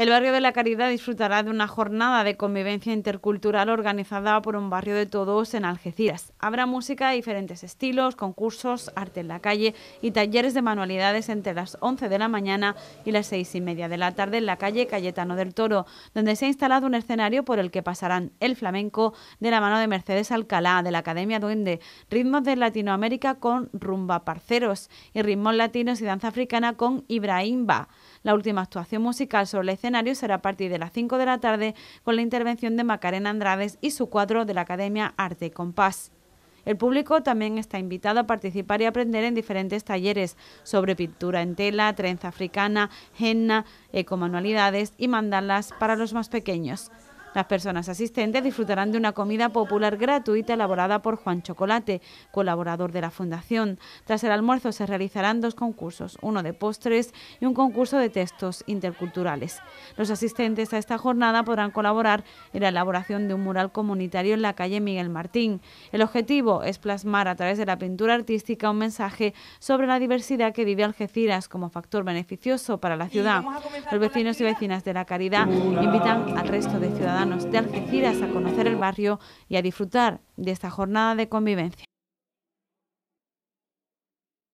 El barrio de la Caridad disfrutará de una jornada de convivencia intercultural organizada por un barrio de todos en Algeciras. Habrá música de diferentes estilos, concursos, arte en la calle y talleres de manualidades entre las 11 de la mañana y las 6 y media de la tarde en la calle Cayetano del Toro, donde se ha instalado un escenario por el que pasarán el flamenco de la mano de Mercedes Alcalá, de la Academia Duende, ritmos de Latinoamérica con rumba parceros y ritmos latinos y danza africana con Ibrahimba. La última actuación musical sobre escenario será a partir de las 5 de la tarde con la intervención de Macarena Andrades y su cuadro de la Academia Arte Compás. El público también está invitado a participar y aprender en diferentes talleres sobre pintura en tela, trenza africana, henna, ecomanualidades y mandalas para los más pequeños. Las personas asistentes disfrutarán de una comida popular gratuita elaborada por Juan Chocolate, colaborador de la Fundación. Tras el almuerzo se realizarán dos concursos, uno de postres y un concurso de textos interculturales. Los asistentes a esta jornada podrán colaborar en la elaboración de un mural comunitario en la calle Miguel Martín. El objetivo es plasmar a través de la pintura artística un mensaje sobre la diversidad que vive Algeciras como factor beneficioso para la ciudad. Los vecinos y vecinas de la Caridad invitan al resto de ciudadanos de Algeciras a conocer el barrio y a disfrutar de esta jornada de convivencia.